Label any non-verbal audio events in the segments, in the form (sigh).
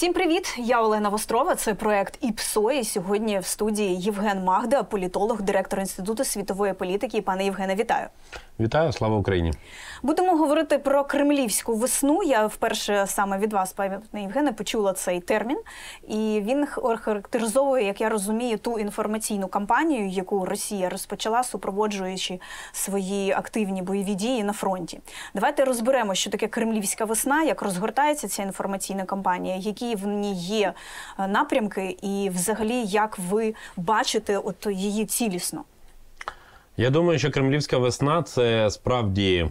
Всім привіт! Я Олена Вострова. Це проект ІПСО. І Сьогодні в студії Євген Магда, політолог, директор інституту світової політики. Пане Євгене, вітаю. Вітаю, слава Україні. Будемо говорити про кремлівську весну. Я вперше саме від вас, пане Євгене, почула цей термін, і він характеризовує, як я розумію, ту інформаційну кампанію, яку Росія розпочала, супроводжуючи свої активні бойові дії на фронті. Давайте розберемо, що таке кремлівська весна, як розгортається ця інформаційна кампанія, які в ній є е, напрямки, і взагалі як ви бачите от її цілісно. Я думаю, що кремлівська весна це справді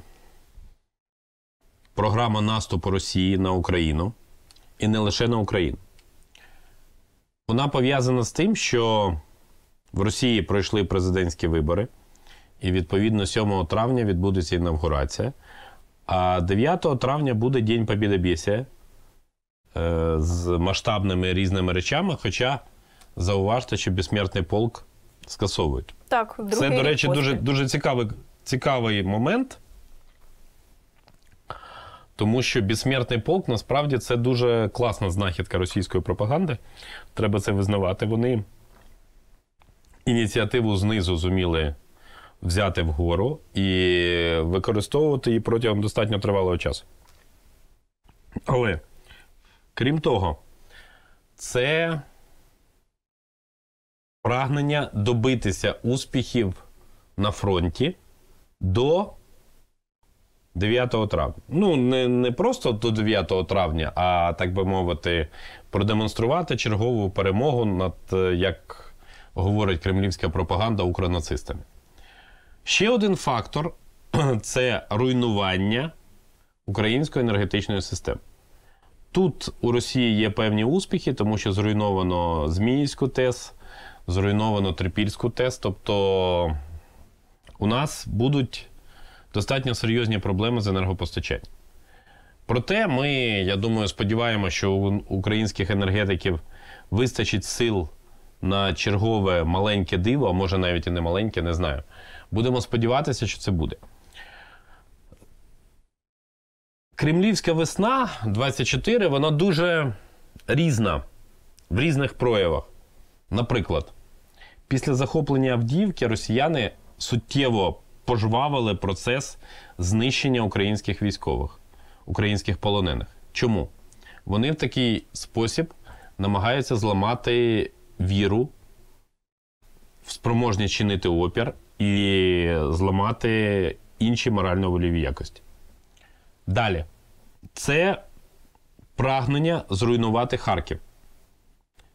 програма наступу Росії на Україну і не лише на Україну. Вона пов'язана з тим, що в Росії пройшли президентські вибори, і відповідно 7 травня відбудеться інавгурація. А 9 травня буде День Побідобєсія е, з масштабними різними речами. Хоча зауважте, що безсмертний полк скасовують. Так, другий Це, до речі, дуже дуже цікавий цікавий момент, тому що безсмертний полк насправді це дуже класна знахідка російської пропаганди. Треба це визнавати. Вони ініціативу знизу зуміли взяти вгору і використовувати її протягом достатньо тривалого часу. Але крім того, це прагнення добитися успіхів на фронті до 9 травня. Ну, не не просто до 9 травня, а так би мовити, продемонструвати чергову перемогу над, е, як говорить кремлівська пропаганда, укронацистами. Ще один фактор (clears throat) це руйнування української енергетичної системи. Тут у Росії є певні успіхи, тому що зруйновано Зміївську ТЕС, зруйновано Трипільську ТЕС. Тобто у нас будуть достатньо серйозні проблеми з енергопостачанням. Проте ми, я думаю, сподіваємося, що у українських енергетиків вистачить сил на чергове маленьке диво, а може навіть і не маленьке, не знаю. Будемо сподіватися, що це буде. Кремлівська весна 24, вона дуже різна в різних проявах. Наприклад, Після захоплення Авдіївки росіяни суттєво пожвавили процес знищення українських військових, українських полонених. Чому? Вони в такий спосіб намагаються зламати віру, в спроможність чинити опір і зламати інші морально-воліві якості. Далі, це прагнення зруйнувати Харків.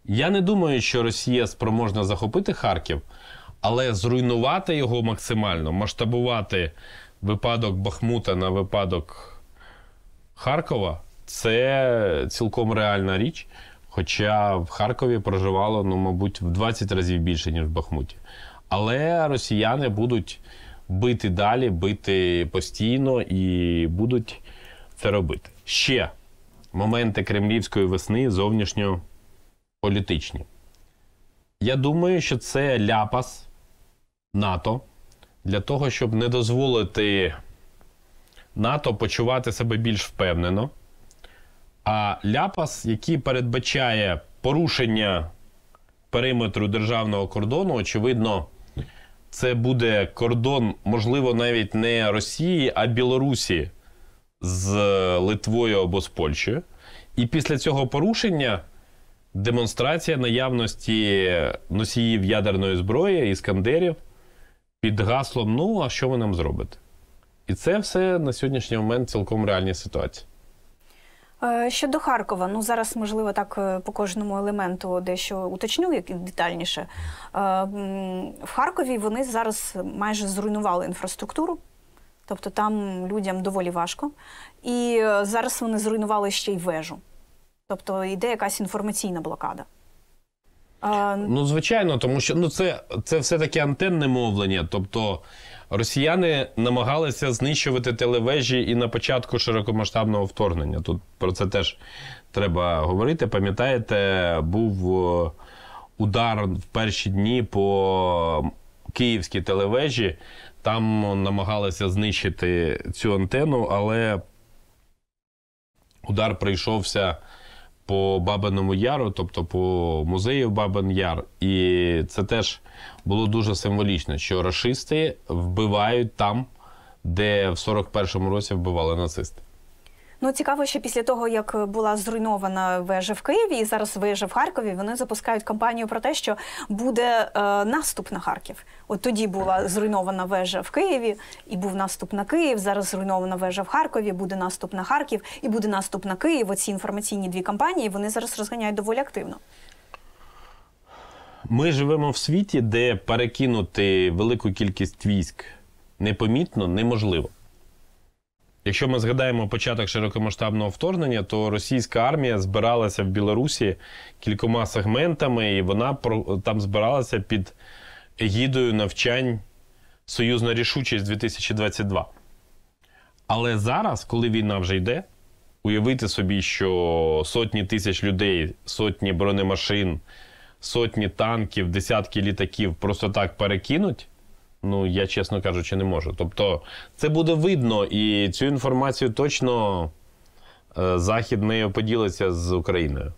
Я не думаю, що Росія спроможна захопити Харків, але зруйнувати його максимально, масштабувати випадок Бахмута на випадок Харкова це цілком реальна річ. Хоча в Харкові проживало, ну, мабуть, в 20 разів більше, ніж в Бахмуті. Але росіяни будуть бити далі, бити постійно і будуть це робити. Ще моменти кремлівської весни зовнішньо політичні. Я думаю, що це ляпас НАТО для того, щоб не дозволити НАТО почувати себе більш впевнено. А ляпас, який передбачає порушення периметру державного кордону, очевидно, це буде кордон, можливо, навіть не Росії, а Білорусі з Литвою або з Польщею. І після цього порушення демонстрація наявності носіїв ядерної зброї іскандерів під гаслом: ну, а що ви нам зробите? І це все на сьогоднішній момент цілком реальні ситуації. Е, щодо Харкова, ну зараз можливо так е, по кожному елементу дещо уточню як детальніше. Е, в Харкові вони зараз майже зруйнували інфраструктуру, тобто там людям доволі важко. І зараз вони зруйнували ще й вежу. Тобто йде якась інформаційна блокада. А... Ну, звичайно, тому що ну, це це все-таки антенне мовлення. Тобто росіяни намагалися знищувати телевежі і на початку широкомасштабного вторгнення. Тут про це теж треба говорити. Пам'ятаєте, був удар в перші дні по київській телевежі. Там намагалися знищити цю антенну, але удар прийшовся по Бабиному Яру, тобто по музею Бабин Яр. І це теж було дуже символічно, що расисти вбивають там, де в 41-му році вбивали нацисти. Ну цікаво, що після того як була зруйнована вежа в Києві і зараз вежа в Харкові, вони запускають кампанію про те, що буде е, наступ на Харків. От тоді була зруйнована вежа в Києві, і був наступ на Київ. Зараз зруйнована вежа в Харкові. Буде наступ на Харків і буде наступ на Київ. Оці інформаційні дві кампанії вони зараз розганяють доволі активно. Ми живемо в світі, де перекинути велику кількість військ непомітно неможливо. Якщо ми згадаємо початок широкомасштабного вторгнення, то російська армія збиралася в Білорусі кількома сегментами, і вона там збиралася під егідою навчань Союзна рішучість 2022. Але зараз, коли війна вже йде, уявити собі, що сотні тисяч людей, сотні бронемашин, сотні танків, десятки літаків просто так перекинуть. Ну я чесно кажучи, не можу. Тобто, це буде видно, і цю інформацію точно е, Захід не поділиться з Україною.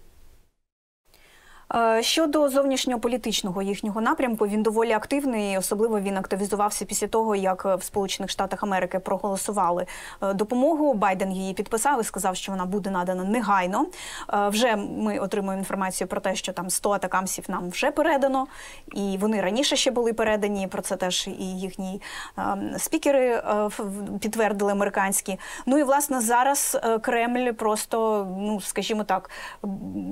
Е, щодо зовнішньополітичного їхнього напрямку, він доволі активний, особливо він активізувався після того, як е, в Сполучених Штатах Америки проголосували е, допомогу. Байден її підписав і сказав, що вона буде надана негайно. Вже ми отримуємо інформацію про те, що там 100 атакамсів нам вже передано, і вони раніше ще були передані. Про це теж і їхні ем, спікери підтвердили американські. Ну і власне зараз Кремль просто, ну скажімо так,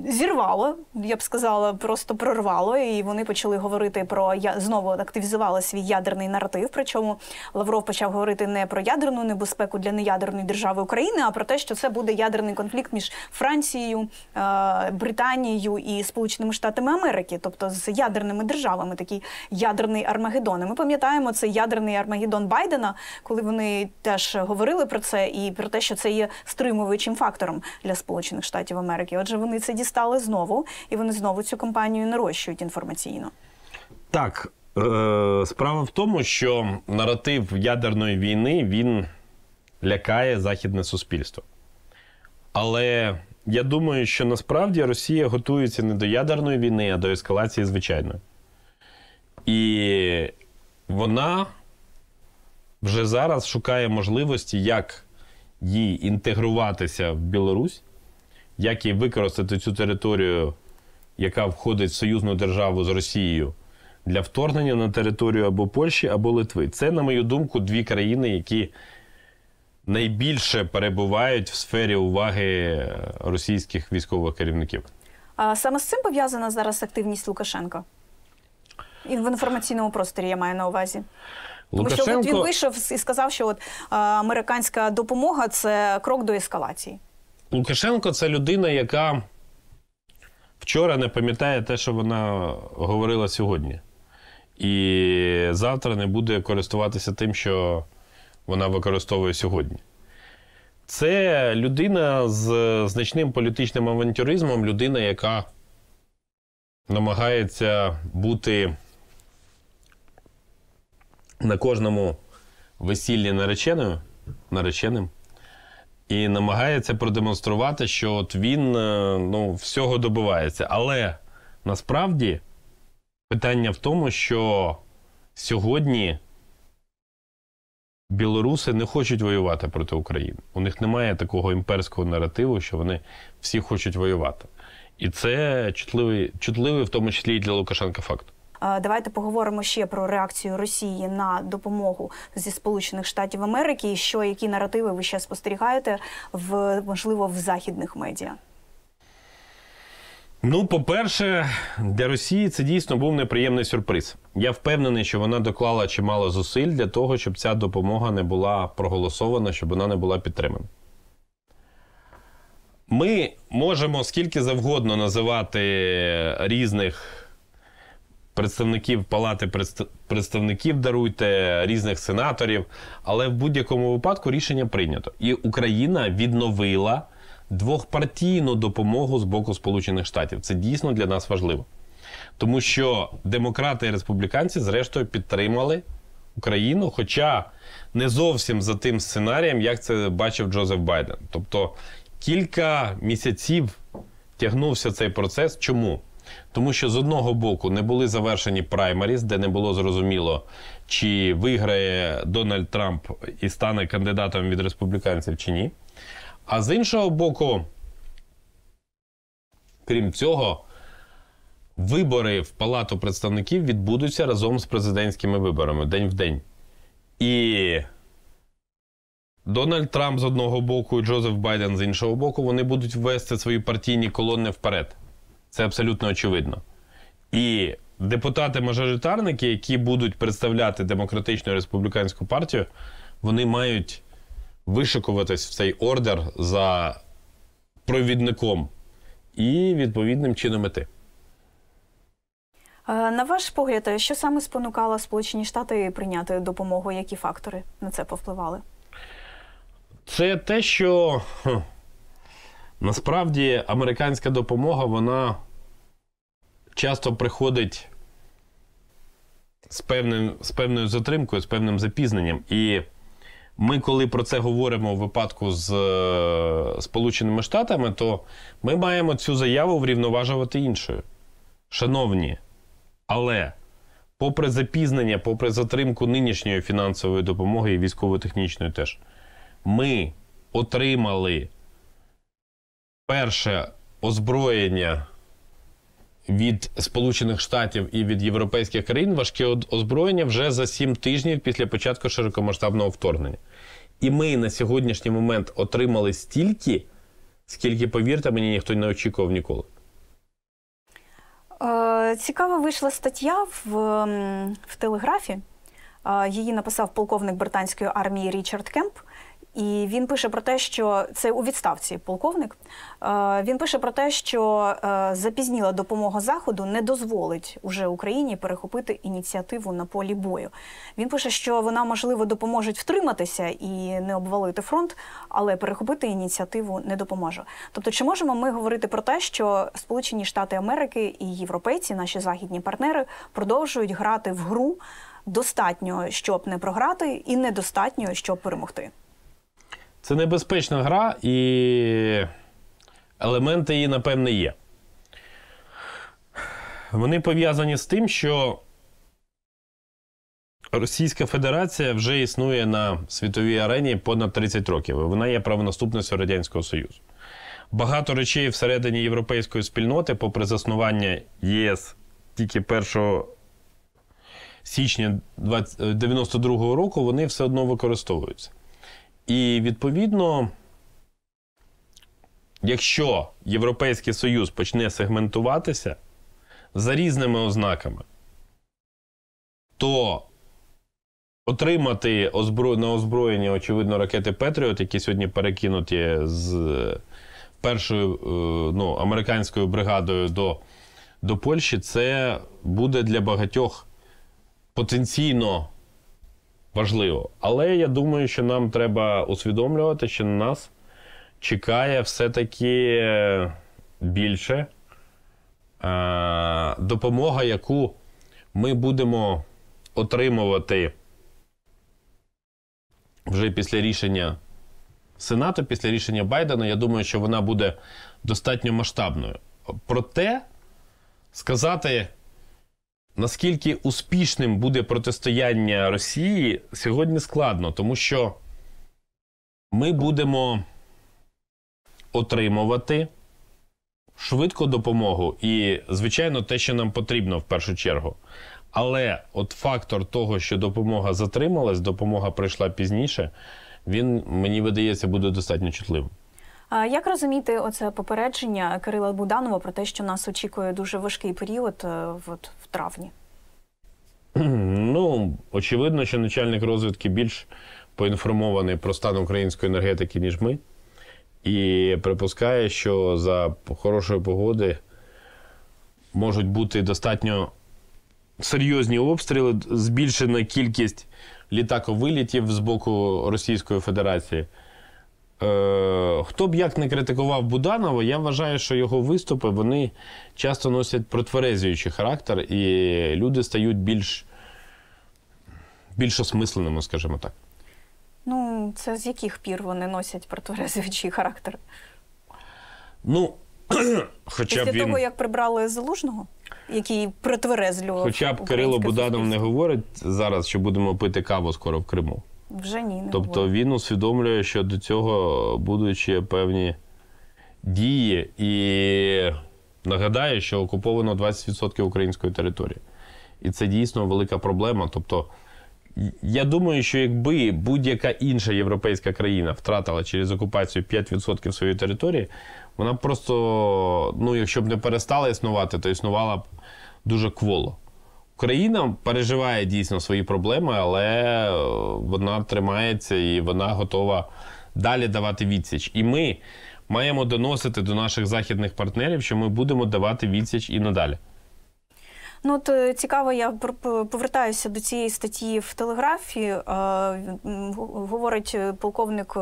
зірвало, я б сказав сказала, просто прорвало, і вони почали говорити про я знову активізували свій ядерний наратив. Причому Лавров почав говорити не про ядерну небезпеку для неядерної держави України, а про те, що це буде ядерний конфлікт між Францією, е, Британією і Сполученими Штатами Америки, тобто з ядерними державами, такий ядерний Армагеддон. І Ми пам'ятаємо цей ядерний Армагеддон Байдена, коли вони теж говорили про це і про те, що це є стримуючим фактором для Сполучених Штатів Америки. Отже, вони це дістали знову і вони знову знову цю компанію нарощують інформаційно. Так е, справа в тому, що наратив ядерної війни він лякає західне суспільство. Але я думаю, що насправді Росія готується не до ядерної війни, а до ескалації звичайної. І вона вже зараз шукає можливості, як їй інтегруватися в Білорусь, як їй використати цю територію яка входить в союзну державу з Росією для вторгнення на територію або Польщі, або Литви. Це, на мою думку, дві країни, які найбільше перебувають в сфері уваги російських військових керівників. А саме з цим пов'язана зараз активність Лукашенка? І в інформаційному просторі я маю на увазі. Лукашенко... Тому що от він вийшов і сказав, що от американська допомога це крок до ескалації. Лукашенко це людина, яка вчора не пам'ятає те, що вона говорила сьогодні. І завтра не буде користуватися тим, що вона використовує сьогодні. Це людина з значним політичним авантюризмом, людина, яка намагається бути на кожному весіллі нареченою, нареченим і намагається продемонструвати, що от він е, ну, всього добивається. Але насправді питання в тому, що сьогодні білоруси не хочуть воювати проти України. У них немає такого імперського наративу, що вони всі хочуть воювати. І це чутливий, чутливий в тому числі і для Лукашенка факт. Давайте поговоримо ще про реакцію Росії на допомогу зі Сполучених Штатів Америки. І Що які наративи ви ще спостерігаєте в можливо в західних медіа? Ну, по-перше, для Росії це дійсно був неприємний сюрприз. Я впевнений, що вона доклала чимало зусиль для того, щоб ця допомога не була проголосована, щоб вона не була підтримана. Ми можемо скільки завгодно називати різних представників палати представників даруйте різних сенаторів. Але в будь-якому випадку рішення прийнято. І Україна відновила двохпартійну допомогу з боку Сполучених Штатів. Це дійсно для нас важливо, тому що демократи і республіканці, зрештою, підтримали Україну, хоча не зовсім за тим сценарієм, як це бачив Джозеф Байден. Тобто кілька місяців тягнувся цей процес. Чому? Тому що з одного боку не були завершені праймаріс, де не було зрозуміло, чи виграє Дональд Трамп і стане кандидатом від республіканців чи ні. А з іншого боку, крім цього, вибори в Палату представників відбудуться разом з президентськими виборами день в день. І Дональд Трамп з одного боку і Джозеф Байден з іншого боку, вони будуть вести свої партійні колони вперед. Це абсолютно очевидно. І депутати-мажоритарники, які будуть представляти демократичну республіканську партію, вони мають вишикуватись в цей ордер за провідником і відповідним чином іти. Е, на ваш погляд, що саме спонукало Сполучені Штати прийняти допомогу? Які фактори на це повпливали? Це те, що насправді американська допомога вона часто приходить з, певним, з певною затримкою, з певним запізненням. І ми, коли про це говоримо в випадку з е, Сполученими Штатами, то ми маємо цю заяву врівноважувати іншою. Шановні, але попри запізнення, попри затримку нинішньої фінансової допомоги і військово-технічної теж, ми отримали перше озброєння від Сполучених Штатів і від європейських країн важке озброєння вже за сім тижнів після початку широкомасштабного вторгнення. І ми на сьогоднішній момент отримали стільки, скільки, повірте, мені ніхто не очікував ніколи. Е, цікава вийшла стаття в, в телеграфі. Е, її написав полковник британської армії Річард Кемп. І він пише про те, що це у відставці полковник. Е, він пише про те, що е, запізніла допомога заходу не дозволить уже Україні перехопити ініціативу на полі бою. Він пише, що вона можливо допоможе втриматися і не обвалити фронт, але перехопити ініціативу не допоможе. Тобто, чи можемо ми говорити про те, що Сполучені Штати Америки і європейці, наші західні партнери, продовжують грати в гру достатньо, щоб не програти, і недостатньо, щоб перемогти. Це небезпечна гра, і елементи її, напевне, є. Вони пов'язані з тим, що Російська Федерація вже існує на світовій арені понад 30 років. Вона є правонаступницею Радянського Союзу. Багато речей всередині європейської спільноти, попри заснування ЄС тільки 1 січня 1992 року, вони все одно використовуються. І відповідно, якщо Європейський Союз почне сегментуватися за різними ознаками, то отримати озбро... на озброєння, очевидно, ракети Петріот, які сьогодні перекинуті з першою е, ну, американською бригадою до, до Польщі, це буде для багатьох потенційно важливо. Але я думаю, що нам треба усвідомлювати, що на нас чекає все-таки е, більше е, допомога, яку ми будемо отримувати вже після рішення Сенату, після рішення Байдена. Я думаю, що вона буде достатньо масштабною. Проте сказати. Наскільки успішним буде протистояння Росії сьогодні складно, тому що ми будемо отримувати швидко допомогу і, звичайно, те, що нам потрібно в першу чергу. Але от фактор того, що допомога затрималась, допомога прийшла пізніше, він мені видається буде достатньо чутливим. Як розуміти оце попередження Кирила Буданова про те, що нас очікує дуже важкий період е, от, в травні? (clears throat) Ну, очевидно, що начальник розвідки більш поінформований про стан української енергетики, ніж ми, і припускає, що за хорошої погоди можуть бути достатньо серйозні обстріли, збільшена кількість літаковилітів з боку Російської Федерації. Е, хто б як не критикував Буданова, я вважаю, що його виступи вони часто носять протверезюючий характер, і люди стають більш більш осмисленими, скажімо так. Ну, це з яких пір вони носять протверезуючий характер? Ну, (clears throat) хоча Після б він... того, як прибрали залужного, який протверезлював. Хоча б Кирило Буданов не говорить зараз, що будемо пити каву скоро в Криму. Вже ні. не Тобто було. він усвідомлює, що до цього будуть певні дії і нагадає, що окуповано 20% української території. І це дійсно велика проблема. Тобто, я думаю, що якби будь-яка інша європейська країна втратила через окупацію 5% своєї території, вона просто, ну якщо б не перестала існувати, то існувала б дуже кволо. Україна переживає дійсно свої проблеми, але е, вона тримається і вона готова далі давати відсіч. І ми маємо доносити до наших західних партнерів, що ми будемо давати відсіч і надалі. Ну, от е, цікаво, я повертаюся до цієї статті в телеграфі. Е, говорить полковник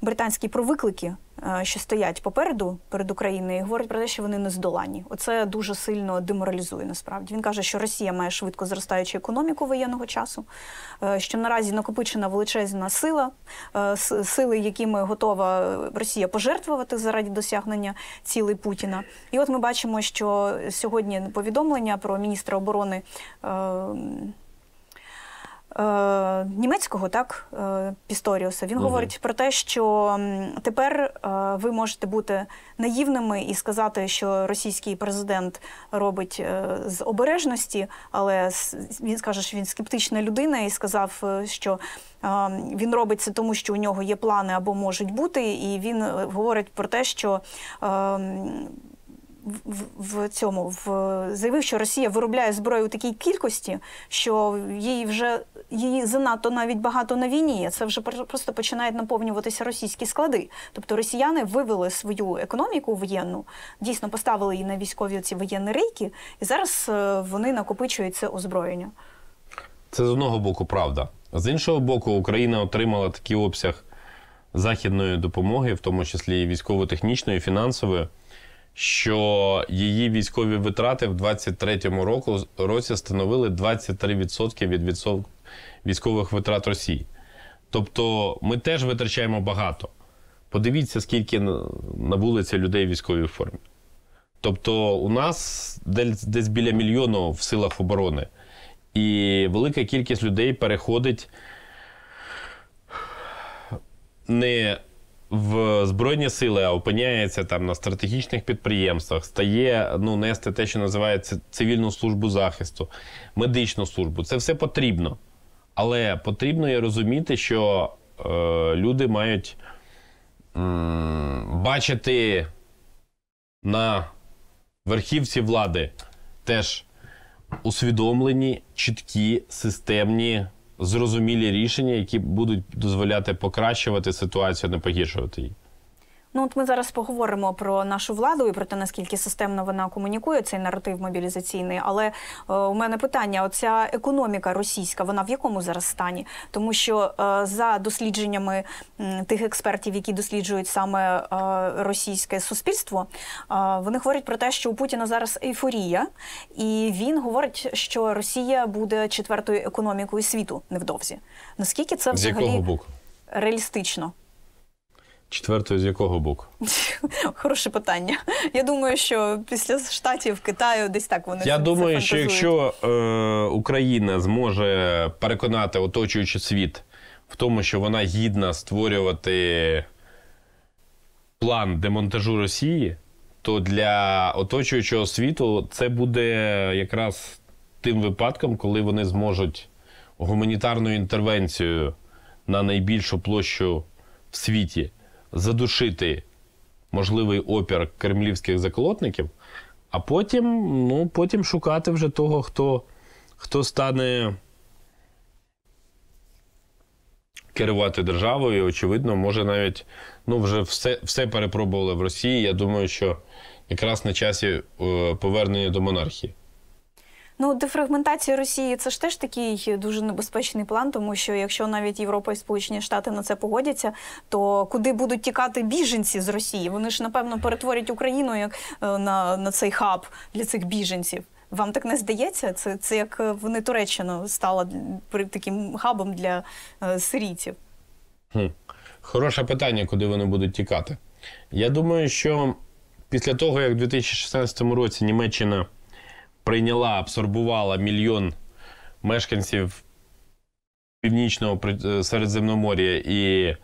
британський про виклики. Е, що стоять попереду перед Україною, і говорить про те, що вони не здолані. Оце дуже сильно деморалізує. Насправді він каже, що Росія має швидко зростаючу економіку воєнного часу, е, що наразі накопичена величезна сила, е, сили, якими готова Росія пожертвувати заради досягнення цілей Путіна. І от ми бачимо, що сьогодні повідомлення про міністра оборони. Е, німецького так Пісторіуса е, він угу. говорить про те, що тепер е, ви можете бути наївними і сказати, що російський президент робить з обережності, але він скаже, що він скептична людина і сказав, що він робить це тому, що у нього є плани або можуть бути, і він говорить про те, що. В, в цьому в заявив, що Росія виробляє зброю у такій кількості, що їй вже її занадто навіть багато на війні. Це вже просто починають наповнюватися російські склади. Тобто росіяни вивели свою економіку воєнну, дійсно поставили її на військові ці воєнні рейки, і зараз е, вони накопичують це озброєння. Це з одного боку правда. З іншого боку, Україна отримала такий обсяг західної допомоги, в тому числі і військово-технічної, фінансової, що її військові витрати в 2023 році становили 23% від військових витрат Росії. Тобто ми теж витрачаємо багато. Подивіться, скільки на вулиці людей в військовій формі. Тобто, у нас десь, біля мільйону в силах оборони, і велика кількість людей переходить не в Збройні сили, а опиняється там на стратегічних підприємствах, стає ну, нести те, що називається цивільну службу захисту, медичну службу. Це все потрібно. Але потрібно є розуміти, що е, люди мають м, бачити на верхівці влади теж усвідомлені, чіткі, системні, зрозумілі рішення, які будуть дозволяти покращувати ситуацію, а не погіршувати її. Ну, от ми зараз поговоримо про нашу владу і про те, наскільки системно вона комунікує цей наратив мобілізаційний. Але е, у мене питання: оця економіка російська, вона в якому зараз стані? Тому що е, за дослідженнями е, тих експертів, які досліджують саме е, російське суспільство, е, вони говорять про те, що у Путіна зараз ейфорія, і він говорить, що Росія буде четвертою економікою світу невдовзі. Наскільки це взагалі з якого боку реалістично? Четвертою з якого боку? (laughs) Хороше питання. Я думаю, що після штатів Китаю десь так вони я думаю, що якщо е, Україна зможе переконати оточуючий світ в тому, що вона гідна створювати план демонтажу Росії, то для оточуючого світу це буде якраз тим випадком, коли вони зможуть гуманітарну інтервенцію на найбільшу площу в світі задушити можливий опір кремлівських заколотників, а потім ну, потім шукати вже того, хто, хто стане керувати державою. очевидно, може навіть ну, вже все, все перепробували в Росії. Я думаю, що якраз на часі е, повернення до монархії. Ну, дефрагментація Росії це ж теж такий дуже небезпечний план, тому що якщо навіть Європа і Сполучені Штати на це погодяться, то куди будуть тікати біженці з Росії? Вони ж напевно перетворять Україну як е, на, на цей хаб для цих біженців. Вам так не здається? Це це як е, вони Туреччина стала таким хабом для е, сирійців? Хороше питання, куди вони будуть тікати. Я думаю, що після того, як в 2016 році Німеччина прийняла, абсорбувала мільйон мешканців північного е, Середземномор'я і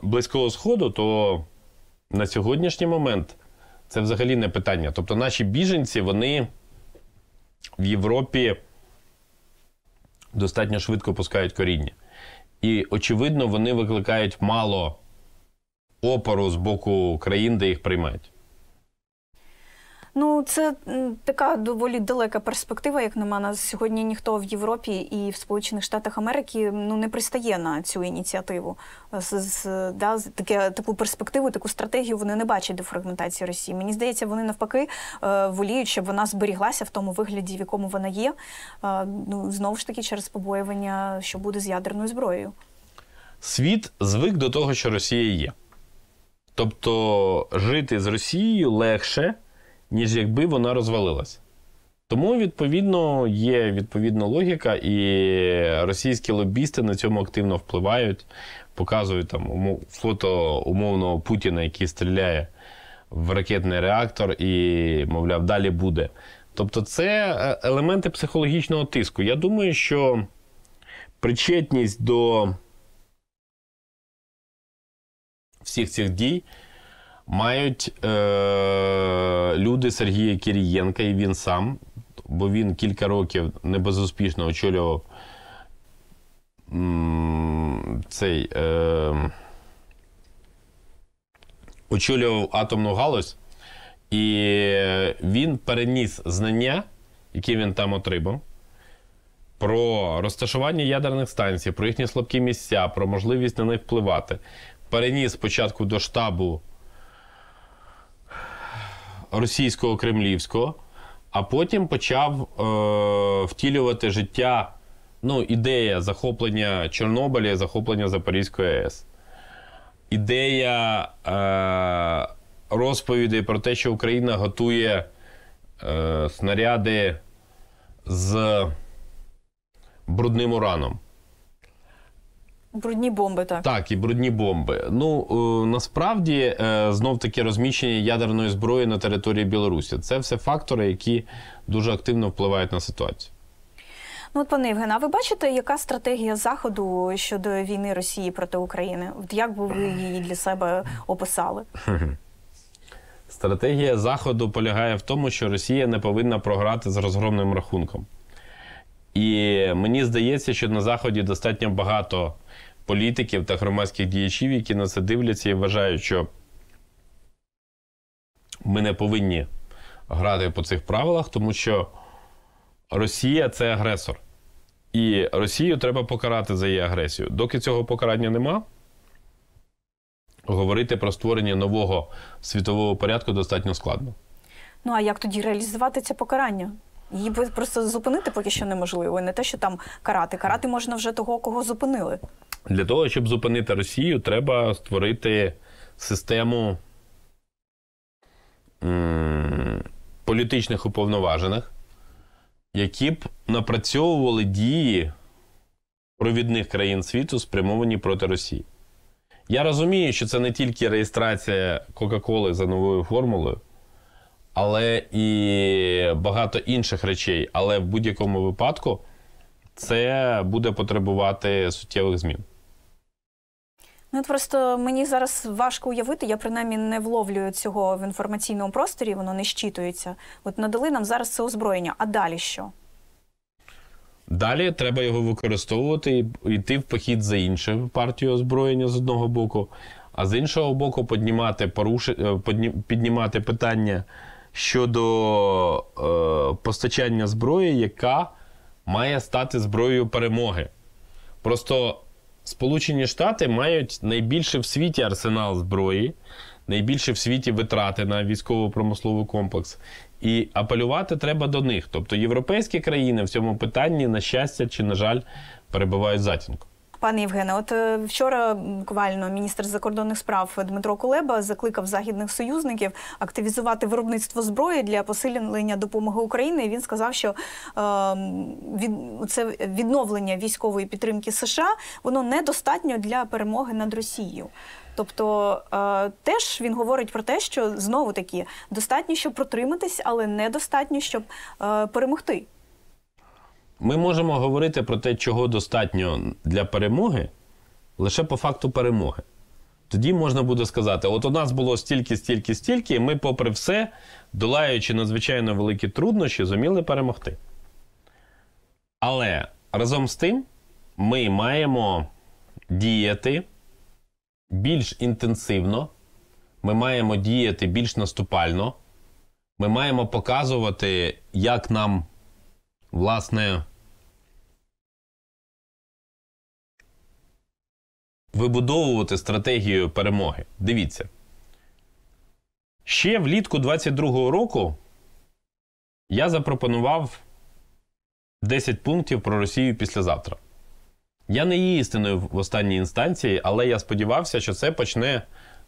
(clears throat) близького сходу, то на сьогоднішній момент це взагалі не питання. Тобто наші біженці, вони в Європі достатньо швидко пускають коріння. І, очевидно, вони викликають мало опору з боку країн, де їх приймають. Ну, це така доволі далека перспектива, як на мене. Сьогодні ніхто в Європі і в Сполучених Штатах Америки ну не пристає на цю ініціативу. З, з, да, таке, Таку перспективу, таку стратегію вони не бачать дефрагментації Росії. Мені здається, вони навпаки е, воліють, щоб вона зберіглася в тому вигляді, в якому вона є. Е, ну знову ж таки, через побоювання, що буде з ядерною зброєю. Світ звик до того, що Росія є. Тобто жити з Росією легше ніж якби вона розвалилась. Тому, відповідно, є відповідна логіка, і російські лобісти на цьому активно впливають, показують там фото умовного Путіна, який стріляє в ракетний реактор, і, мовляв, далі буде. Тобто, це е, елементи психологічного тиску. Я думаю, що причетність до всіх цих дій. Мають е- люди Сергія Кірієнка, і він сам, бо він кілька років небезуспішно очолював м- цей Е- очолював атомну галузь, і він переніс знання, які він там отримав. Про розташування ядерних станцій, про їхні слабкі місця, про можливість на них впливати. Переніс спочатку до штабу російського кремлівського, а потім почав е, втілювати життя, ну, ідея захоплення Чорнобиля, захоплення Запорізької АЕС. Ідея е, розповідей про те, що Україна готує е, снаряди з брудним ураном. Брудні бомби, так Так, і брудні бомби. Ну е, насправді е, знов таки розміщення ядерної зброї на території Білорусі це все фактори, які дуже активно впливають на ситуацію. Ну, от, пане Євгена, а ви бачите, яка стратегія заходу щодо війни Росії проти України? От як би ви її для себе описали? (laughs) Стратегія заходу полягає в тому, що Росія не повинна програти з розгромним рахунком. І мені здається, що на Заході достатньо багато політиків та громадських діячів, які на це дивляться і вважають, що ми не повинні грати по цих правилах, тому що Росія це агресор. І Росію треба покарати за її агресію. Доки цього покарання нема, говорити про створення нового світового порядку достатньо складно. Ну а як тоді реалізувати це покарання? Її просто зупинити поки що неможливо. І не те, що там карати. Карати можна вже того, кого зупинили. Для того, щоб зупинити Росію, треба створити систему політичних уповноважених, які б напрацьовували дії провідних країн світу, спрямовані проти Росії. Я розумію, що це не тільки реєстрація Кока-Коли за новою формулою, але і багато інших речей. Але в будь-якому випадку це буде потребувати суттєвих змін. Ну от просто мені зараз важко уявити, я принаймні не вловлюю цього в інформаційному просторі, воно не щитується. От надали нам зараз це озброєння. А далі що? Далі треба його використовувати і йти в похід за іншу партію озброєння з одного боку, а з іншого боку, піднімати, поруши... Е, піднімати питання щодо е, постачання зброї, яка має стати зброєю перемоги. Просто Сполучені Штати мають найбільше в світі арсенал зброї, найбільше в світі витрати на військово-промисловий комплекс. І апелювати треба до них. Тобто європейські країни в цьому питанні, на щастя чи, на жаль, перебувають затінку. Пане Євгене, от е, вчора буквально міністр закордонних справ Дмитро Кулеба закликав західних союзників активізувати виробництво зброї для посилення допомоги Україні. Він сказав, що е, від, це відновлення військової підтримки США воно недостатньо для перемоги над Росією. Тобто е, теж він говорить про те, що знову таки достатньо, щоб протриматись, але недостатньо, щоб е, перемогти. Ми можемо говорити про те, чого достатньо для перемоги, лише по факту перемоги. Тоді можна буде сказати: от у нас було стільки, стільки, стільки, і ми, попри все, долаючи надзвичайно великі труднощі, зуміли перемогти. Але разом з тим ми маємо діяти більш інтенсивно, ми маємо діяти більш наступально, ми маємо показувати, як нам власне, вибудовувати стратегію перемоги. Дивіться. Ще влітку 22-го року я запропонував 10 пунктів про Росію післязавтра. Я не є істиною в останній інстанції, але я сподівався, що це почне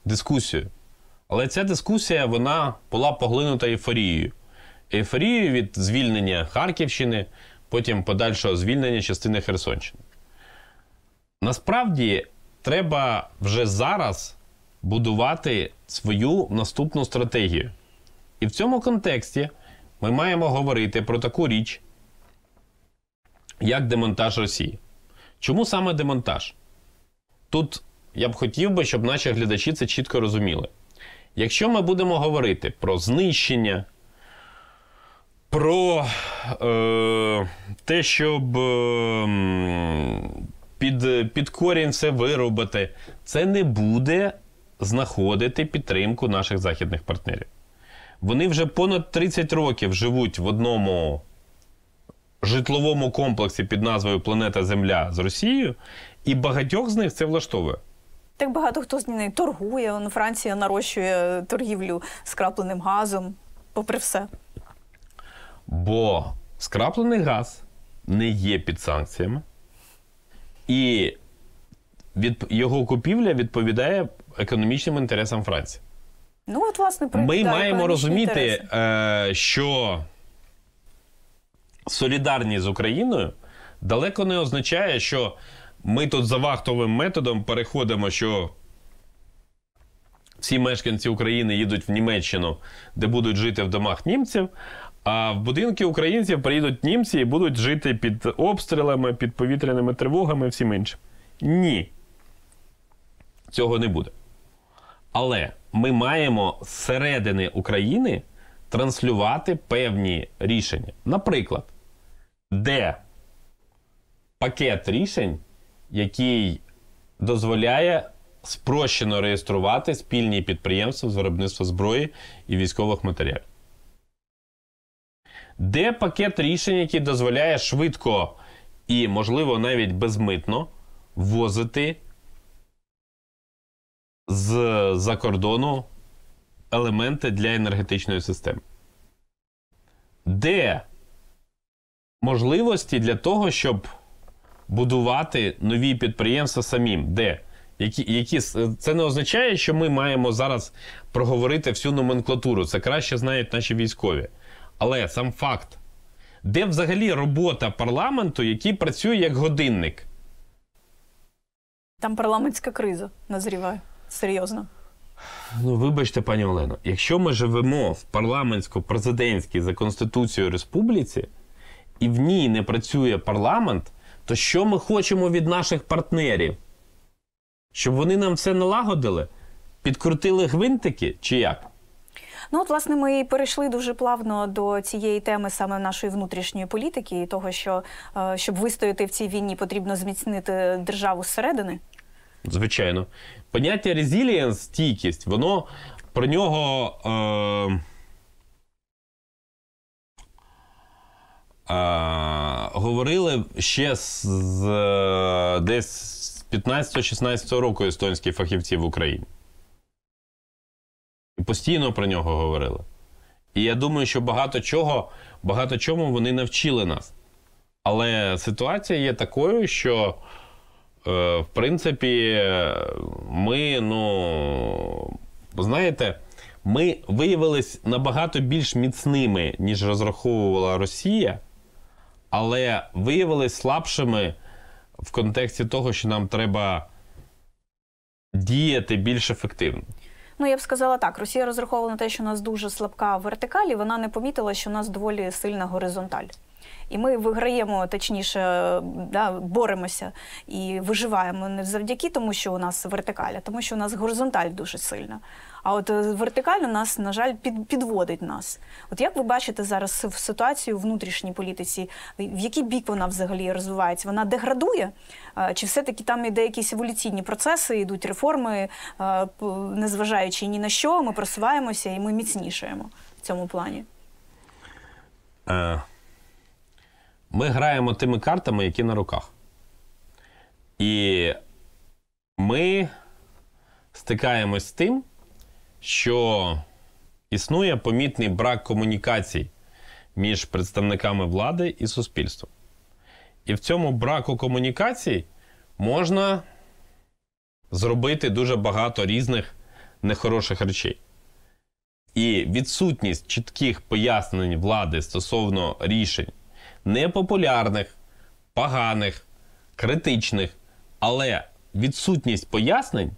дискусію. Але ця дискусія вона була поглинута ефорією ейфорію від звільнення Харківщини, потім подальшого звільнення частини Херсонщини. Насправді треба вже зараз будувати свою наступну стратегію. І в цьому контексті ми маємо говорити про таку річ, як демонтаж Росії. Чому саме демонтаж? Тут я б хотів би, щоб наші глядачі це чітко розуміли. Якщо ми будемо говорити про знищення, про е, те, щоб е, під, під корінь все виробити, це не буде знаходити підтримку наших західних партнерів. Вони вже понад 30 років живуть в одному житловому комплексі під назвою Планета Земля з Росією, і багатьох з них це влаштовує. Так багато хто з них торгує. Франція нарощує торгівлю скрапленим газом, попри все. Бо скраплений газ не є під санкціями, і від його купівля відповідає економічним інтересам Франції. Ну, от, власне, Ми маємо розуміти, інтереси. Е, що солідарність з Україною далеко не означає, що ми тут за вахтовим методом переходимо, що всі мешканці України їдуть в Німеччину, де будуть жити в домах німців. А в будинки українців приїдуть німці і будуть жити під обстрілами, під повітряними тривогами, і всім іншим. Ні. Цього не буде. Але ми маємо зсередини України транслювати певні рішення. Наприклад, де пакет рішень, який дозволяє спрощено реєструвати спільні підприємства з виробництва зброї і військових матеріалів. Де пакет рішень, який дозволяє швидко і, можливо, навіть безмитно ввозити з-за кордону елементи для енергетичної системи? Де можливості для того, щоб будувати нові підприємства самим? Де? Які, які Це не означає, що ми маємо зараз проговорити всю номенклатуру. Це краще знають наші військові. Але сам факт, де взагалі робота парламенту, який працює як годинник? Там парламентська криза назріває серйозно. Ну, вибачте, пані Олено, якщо ми живемо в парламентсько-президентській за Конституцією Республіці, і в ній не працює парламент, то що ми хочемо від наших партнерів? Щоб вони нам все налагодили, підкрутили гвинтики чи як? Ну от власне ми перейшли дуже плавно до цієї теми саме нашої внутрішньої політики, і того, що е, щоб вистояти в цій війні, потрібно зміцнити державу зсередини. Звичайно, поняття резилієнс стійкість, воно про нього. Е... А, е, говорили ще з, з е, десь з 15-16 року естонські фахівці в Україні. Постійно про нього говорили. І я думаю, що багато чого, багато чому вони навчили нас. Але ситуація є такою, що, е, в принципі, ми, ну, знаєте, ми виявились набагато більш міцними, ніж розраховувала Росія, але виявились слабшими в контексті того, що нам треба діяти більш ефективно. Ну я б сказала так: Росія розраховувала на те, що у нас дуже слабка вертикаль, і вона не помітила, що у нас доволі сильна горизонталь. І ми виграємо, точніше, да, боремося і виживаємо не завдяки тому, що у нас вертикаля, тому що у нас горизонталь дуже сильна. А от е, вертикаль у нас, на жаль, під, підводить нас. От як ви бачите зараз в ситуацію в внутрішній політиці, в який бік вона взагалі розвивається? Вона деградує? Чи все-таки там іде якісь еволюційні процеси, йдуть реформи, е, незважаючи ні на що, ми просуваємося і ми міцнішаємо в цьому плані? Е, ми граємо тими картами, які на руках. І ми стикаємось з тим, що існує помітний брак комунікацій між представниками влади і суспільством. І в цьому браку комунікацій можна зробити дуже багато різних нехороших речей. І відсутність чітких пояснень влади стосовно рішень непопулярних, поганих, критичних, але відсутність пояснень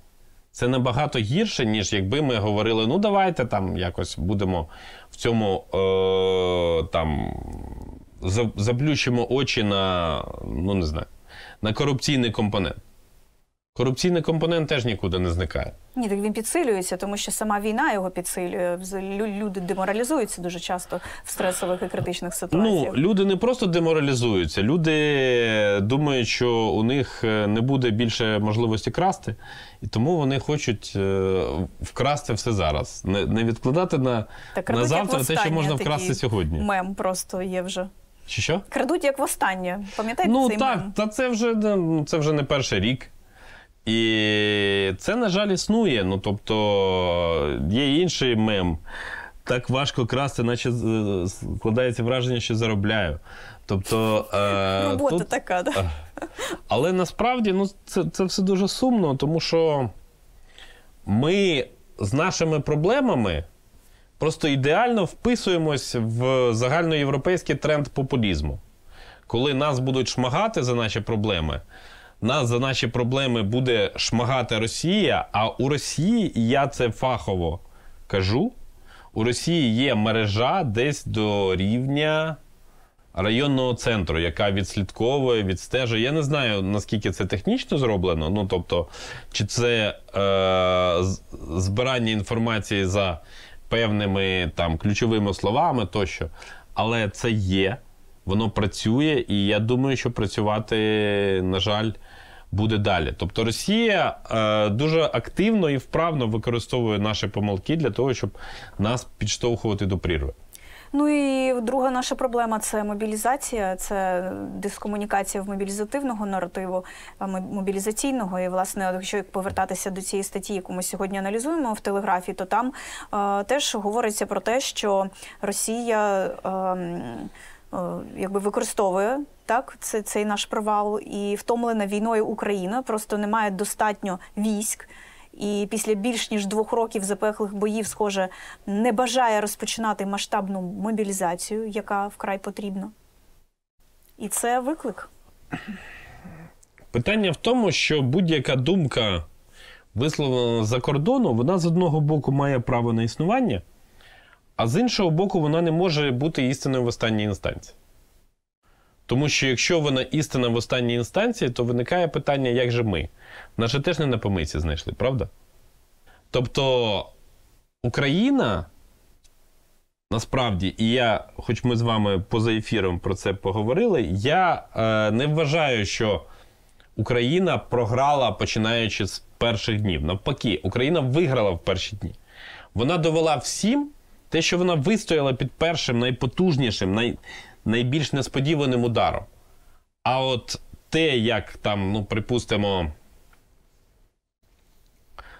це набагато гірше, ніж якби ми говорили, ну давайте там якось будемо в цьому е, там заплющимо очі на ну не знаю, на корупційний компонент. Корупційний компонент теж нікуди не зникає. Ні, так він підсилюється, тому що сама війна його підсилює. Люди деморалізуються дуже часто в стресових і критичних ну, ситуаціях. Ну люди не просто деморалізуються, люди думають, що у них е, не буде більше можливості красти, і тому вони хочуть е, вкрасти все зараз. Не не відкладати на так, на завтра те, що можна вкрасти сьогодні. Мем просто є вже. Чи що? Крадуть як востаннє. Пам'ятаєте? Ну цей так, мем? та це вже ну, це вже не перший рік. І це, на жаль, існує. Ну тобто є інший мем. Так важко красти, наче складається враження, що заробляю. Тобто, е, Робота тут... така, да. Е, але насправді ну, це це все дуже сумно, тому що ми з нашими проблемами просто ідеально вписуємось в загальноєвропейський тренд популізму, коли нас будуть шмагати за наші проблеми нас за наші проблеми буде шмагати Росія. А у Росії, і я це фахово кажу, у Росії є мережа десь до рівня районного центру, яка відслідковує, відстежує. Я не знаю, наскільки це технічно зроблено. Ну тобто, чи це е, збирання інформації за певними там ключовими словами тощо. Але це є, воно працює, і я думаю, що працювати, на жаль буде далі. Тобто Росія е, дуже активно і вправно використовує наші помилки для того, щоб нас підштовхувати до прірви. Ну і друга наша проблема це мобілізація, це дискомунікація в мобілізативного наративу, мобілізаційного. І власне, якщо повертатися до цієї статті, яку ми сьогодні аналізуємо в телеграфі, то там е, теж говориться про те, що Росія. Е, Е, якби використовує так, це цей наш провал, і втомлена війною Україна просто не має достатньо військ. І після більш ніж двох років запеклих боїв, схоже, не бажає розпочинати масштабну мобілізацію, яка вкрай потрібна. І це виклик. Питання в тому, що будь-яка думка, висловлена за кордону, вона з одного боку має право на існування. А з іншого боку, вона не може бути істиною в останній інстанції. Тому що якщо вона істина в останній інстанції, то виникає питання, як же ми? Наше теж не на помиці знайшли, правда? Тобто Україна насправді, і я, хоч ми з вами поза ефіром про це поговорили, я е, не вважаю, що Україна програла починаючи з перших днів. Навпаки, Україна виграла в перші дні. Вона довела всім. Те, що вона вистояла під першим найпотужнішим, най, найбільш несподіваним ударом. А от те, як там, ну, припустимо,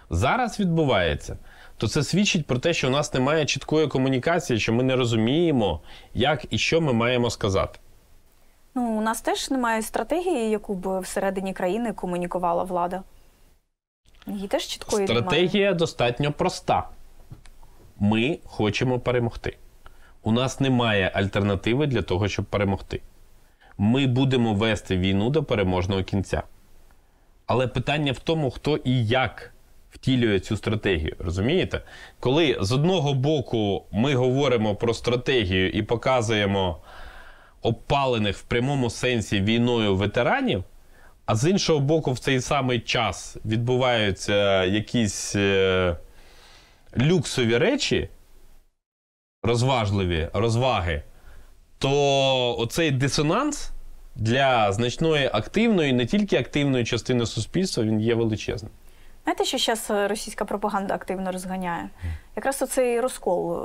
зараз відбувається, то це свідчить про те, що у нас немає чіткої комунікації, що ми не розуміємо, як і що ми маємо сказати. Ну, у нас теж немає стратегії, яку б всередині країни комунікувала влада. Її теж чіткої Стратегія немає. достатньо проста. Ми хочемо перемогти. У нас немає альтернативи для того, щоб перемогти. Ми будемо вести війну до переможного кінця. Але питання в тому, хто і як втілює цю стратегію. Розумієте? Коли з одного боку ми говоримо про стратегію і показуємо обпалених в прямому сенсі війною ветеранів, а з іншого боку, в цей самий час відбуваються якісь. Е, люксові речі, розважливі розваги, то оцей дисонанс для значної активної, не тільки активної частини суспільства, він є величезним. Знаєте, що зараз е, російська пропаганда активно розганяє? Якраз оцей розкол е,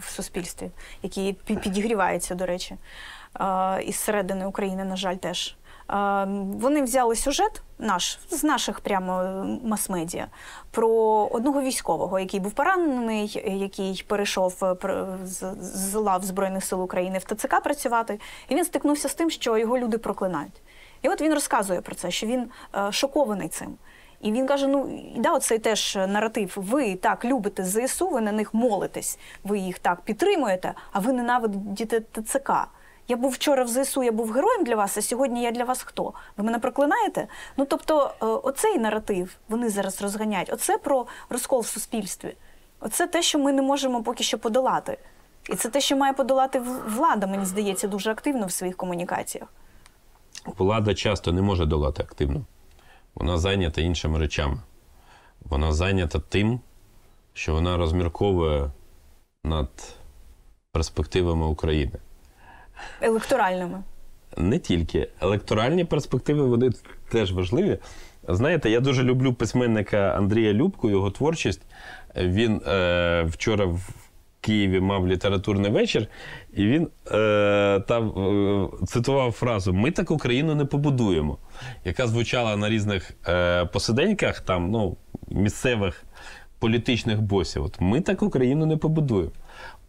в суспільстві, який підігрівається, до речі, е, із середини України, на жаль, теж. Вони взяли сюжет наш з наших прямо е, мас-медіа про одного військового, який був поранений, який перейшов е, з лав Збройних сил України в ТЦК працювати, і він стикнувся з тим, що його люди проклинають. І от він розказує про це, що він е, шокований цим. І він каже: ну да, оцей теж наратив. Ви так любите ЗСУ, ви на них молитесь, ви їх так підтримуєте, а ви ненавидите ТЦК. Я був вчора в ЗСУ, я був героєм для вас, а сьогодні я для вас хто? Ви мене проклинаєте? Ну тобто, е, оцей наратив вони зараз розганяють. Оце про розкол в суспільстві. Оце те, що ми не можемо поки що подолати. І це те, що має подолати влада, мені здається, дуже активно в своїх комунікаціях. Влада часто не може долати активно. Вона зайнята іншими речами. Вона зайнята тим, що вона розмірковує над перспективами України електоральними. Не тільки електоральні перспективи вони теж важливі. Знаєте, я дуже люблю письменника Андрія Любку, його творчість. Він е, вчора в Києві мав літературний вечір, і він е, там е, цитував фразу Ми так Україну не побудуємо, яка звучала на різних е, посиденьках там ну, місцевих політичних босів. От Ми так Україну не побудуємо.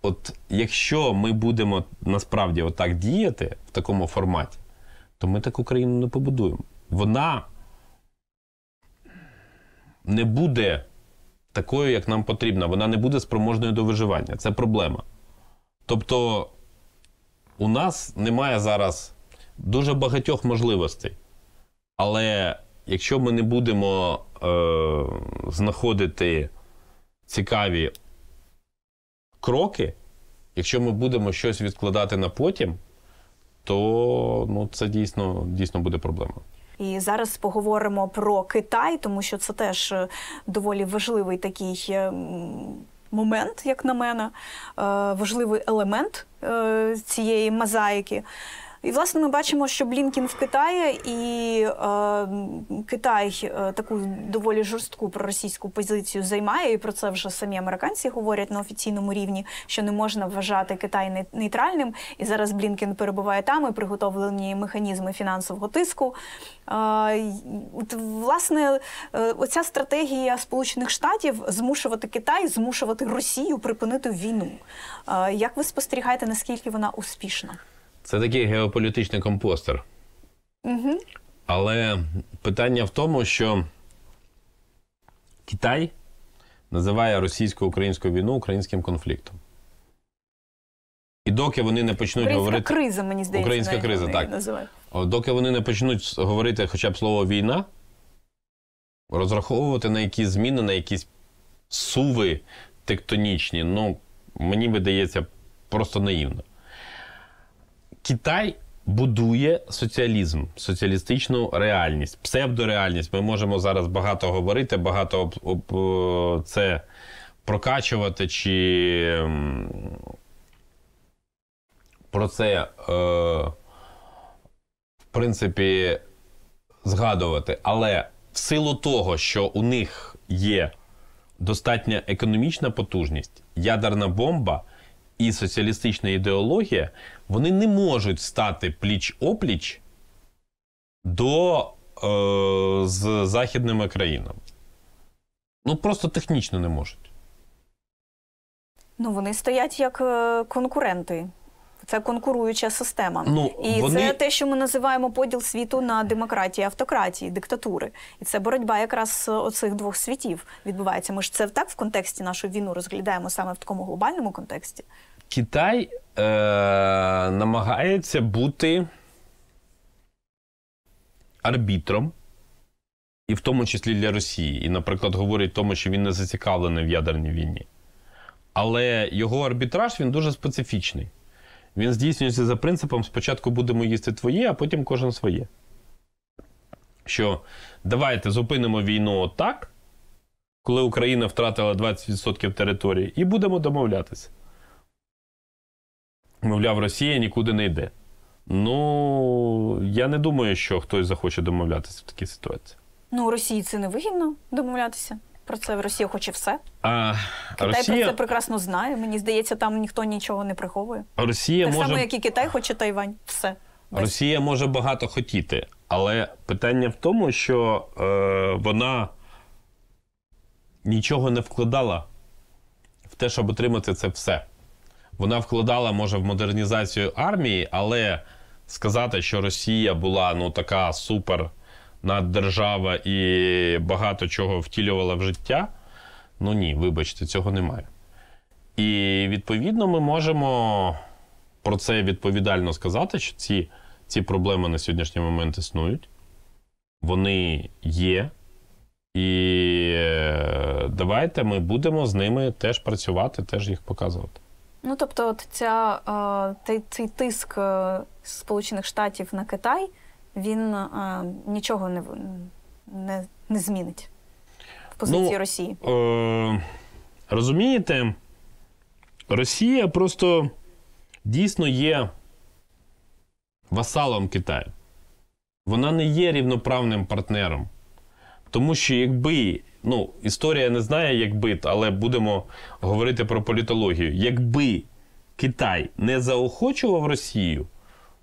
От якщо ми будемо насправді отак діяти в такому форматі, то ми таку країну не побудуємо. Вона не буде такою, як нам потрібно. Вона не буде спроможною до виживання. Це проблема. Тобто у нас немає зараз дуже багатьох можливостей. Але якщо ми не будемо е, знаходити цікаві кроки, якщо ми будемо щось відкладати на потім, то ну це дійсно дійсно буде проблема. І зараз поговоримо про Китай, тому що це теж е, доволі важливий такий. Е, момент, як на мене, е, важливий елемент цієї мозаїки. І власне ми бачимо, що Блінкін в Китаї і е, Китай е, таку доволі жорстку проросійську позицію займає, і про це вже самі американці говорять на офіційному рівні, що не можна вважати Китай нейтральним. І зараз Блінкін перебуває там і приготовлені механізми фінансового тиску. Е, от, власне, е, оця стратегія Сполучених Штатів змушувати Китай, змушувати Росію припинити війну. Е, як ви спостерігаєте, наскільки вона успішна? Це такий геополітичний компостер. Угу. Але питання в тому, що Китай називає російсько-українську війну українським конфліктом. І доки вони не почнуть українська говорити. криза, мені здається. Українська криза, так. Називають. Доки вони не почнуть говорити хоча б слово війна, розраховувати на якісь зміни, на якісь суви тектонічні, ну, мені видається просто наївно. Китай будує соціалізм, соціалістичну реальність, псевдореальність. Ми можемо зараз багато говорити, багато об, об е, це прокачувати чи ем, про це, е, в принципі, згадувати. Але в силу того, що у них є достатня економічна потужність, ядерна бомба і соціалістична ідеологія вони не можуть стати пліч опліч до е, з західними країнами. Ну просто технічно не можуть. Ну вони стоять як е, конкуренти. Це конкуруюча система. Ну, і вони... це те, що ми називаємо поділ світу на демократії, автократії, диктатури. І це боротьба якраз оцих двох світів відбувається. Ми ж це так в контексті нашу війну розглядаємо саме в такому глобальному контексті. Китай е- намагається бути арбітром. І в тому числі для Росії, і, наприклад, говорить тому, що він не зацікавлений в ядерній війні, але його арбітраж він дуже специфічний. Він здійснюється за принципом: спочатку будемо їсти твоє, а потім кожен своє. Що давайте зупинимо війну так, коли Україна втратила 20% території, і будемо домовлятися. Мовляв, Росія нікуди не йде. Ну, я не думаю, що хтось захоче домовлятися в такій ситуації. Ну, Росії це не вигідно домовлятися. Про це в хоч і все. А, Китай Росія... про це прекрасно знає. Мені здається, там ніхто нічого не приховує. Росія так може... само, як і Китай, хоче Тайвань. Все. Весь. Росія може багато хотіти, але питання в тому, що е, вона нічого не вкладала в те, щоб отримати це все. Вона вкладала, може, в модернізацію армії, але сказати, що Росія була ну така супер наддержава і багато чого втілювала в життя. Ну ні, вибачте, цього немає. І відповідно ми можемо про це відповідально сказати, що ці, ці проблеми на сьогоднішній момент існують, вони є. І е, давайте ми будемо з ними теж працювати, теж їх показувати. Ну тобто, от ця е, цей тиск е, Сполучених Штатів на Китай він а, е, нічого не не, не змінить в ну, позиції ну, Росії. Е, Розумієте, Росія просто дійсно є васалом Китаю. Вона не є рівноправним партнером. Тому що якби, ну, історія не знає, якби, але будемо говорити про політологію. Якби Китай не заохочував Росію,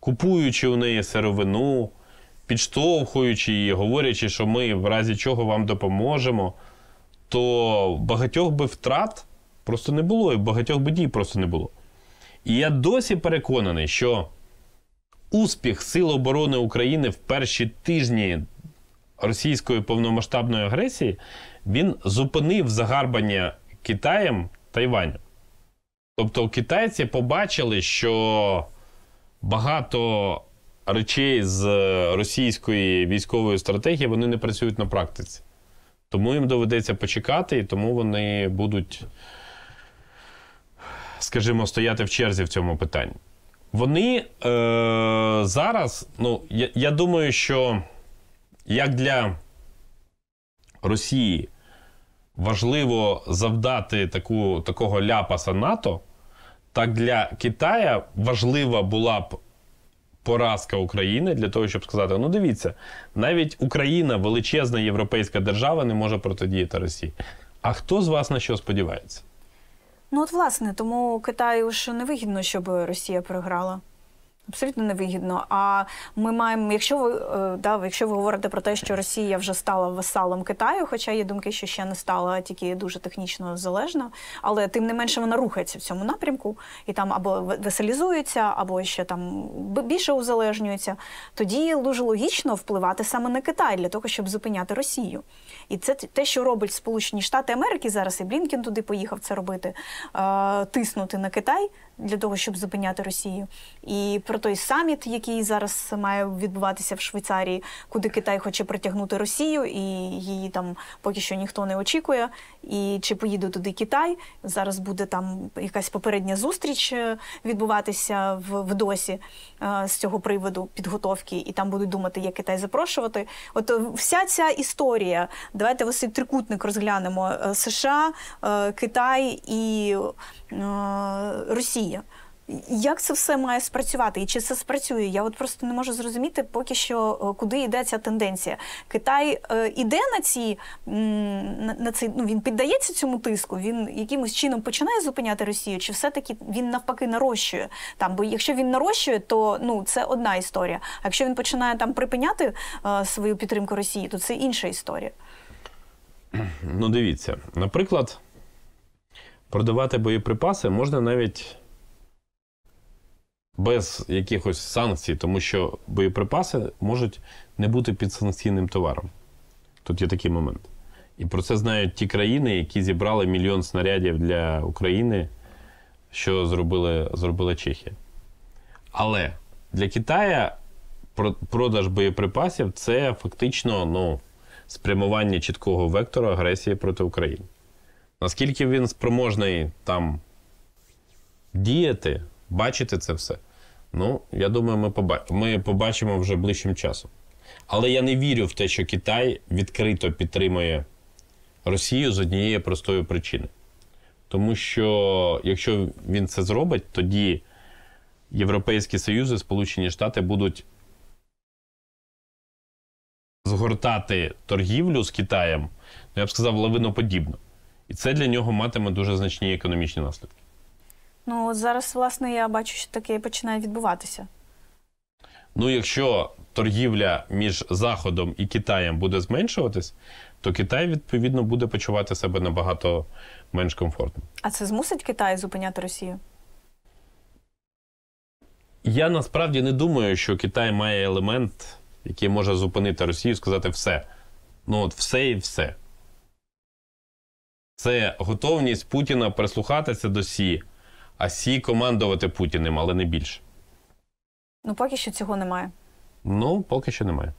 купуючи у неї сировину, підштовхуючи її, говорячи, що ми в разі чого вам допоможемо, то багатьох би втрат просто не було, і багатьох би дій просто не було. І я досі переконаний, що успіх Сил оборони України в перші тижні російської повномасштабної агресії він зупинив загарбання Китаєм Тайваню. Тобто китайці побачили, що багато речей з е, російської військової стратегії вони не працюють на практиці. Тому їм доведеться почекати, і тому вони будуть, скажімо, стояти в черзі в цьому питанні. Вони е, зараз, ну, я, я думаю, що як для Росії важливо завдати таку, такого ляпаса НАТО, так для Китая важлива була б поразка України для того, щоб сказати: ну дивіться, навіть Україна, величезна європейська держава, не може протидіяти Росії. А хто з вас на що сподівається? Ну от власне тому Китаю ж невигідно, щоб Росія програла. Абсолютно невигідно. А ми маємо, якщо ви е, да, якщо ви говорите про те, що Росія вже стала васалом Китаю, хоча є думки, що ще не стала, тільки дуже технічно залежна, але тим не менше вона рухається в цьому напрямку і там або веселізується, або ще там більше узалежнюється, тоді дуже логічно впливати саме на Китай для того, щоб зупиняти Росію. І це те, що робить Сполучені Штати Америки зараз, і Блінкін туди поїхав це робити, е, тиснути на Китай для того, щоб зупиняти Росію. І про той саміт, який зараз має відбуватися в Швейцарії, куди Китай хоче притягнути Росію, і її там поки що ніхто не очікує. І чи поїде туди Китай? Зараз буде там якась попередня зустріч е, відбуватися в, в досі е, з цього приводу підготовки, і там будуть думати, як Китай запрошувати. От е, вся ця історія. Давайте ось цей трикутник розглянемо США, Китай і Росія. Як це все має спрацювати? І чи це спрацює? Я от просто не можу зрозуміти, поки що е, куди йде ця тенденція. Китай е, іде на ці на цей, ну він піддається цьому тиску, він якимось чином починає зупиняти Росію, чи все-таки він навпаки нарощує там? Бо якщо він нарощує, то ну це одна історія. А якщо він починає там припиняти е, свою підтримку Росії, то це інша історія. Ну, дивіться, наприклад, продавати боєприпаси можна навіть без якихось санкцій, тому що боєприпаси можуть не бути підсанкційним товаром. Тут є такий момент. І про це знають ті країни, які зібрали мільйон снарядів для України, що зробили, зробила Чехія. Але для Китаю продаж боєприпасів це фактично ну, спрямування чіткого вектору агресії проти України. Наскільки він спроможний там діяти, бачити це все. Ну, я думаю, ми побачимо, ми побачимо вже ближчим часом. Але я не вірю в те, що Китай відкрито підтримує Росію з однієї простої причини. Тому що якщо він це зробить, тоді Європейські Союзи, Сполучені Штати будуть згортати торгівлю з Китаєм, ну я б сказав, лавиноподібно. І це для нього матиме дуже значні економічні наслідки. Ну от зараз, власне, я бачу, що таке починає відбуватися. Ну, якщо торгівля між Заходом і Китаєм буде зменшуватись, то Китай відповідно буде почувати себе набагато менш комфортно. А це змусить Китай зупиняти Росію? Я насправді не думаю, що Китай має елемент, який може зупинити Росію, сказати все. Ну от все і все. Це готовність Путіна прислухатися до Сі. Асі командувати Путіним, але не більше. Ну, поки що цього немає. Ну, поки що немає.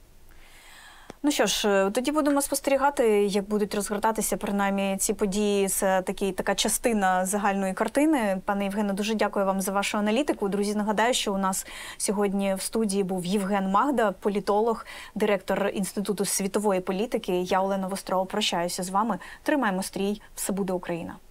Ну що ж, е, тоді будемо спостерігати, як будуть розгортатися принаймні ці події. Це такий така частина загальної картини. Пане Євгене, дуже дякую вам за вашу аналітику. Друзі, нагадаю, що у нас сьогодні в студії був Євген Магда, політолог, директор інституту світової політики. Я Олена Вострова прощаюся з вами. Тримаємо стрій, все буде Україна.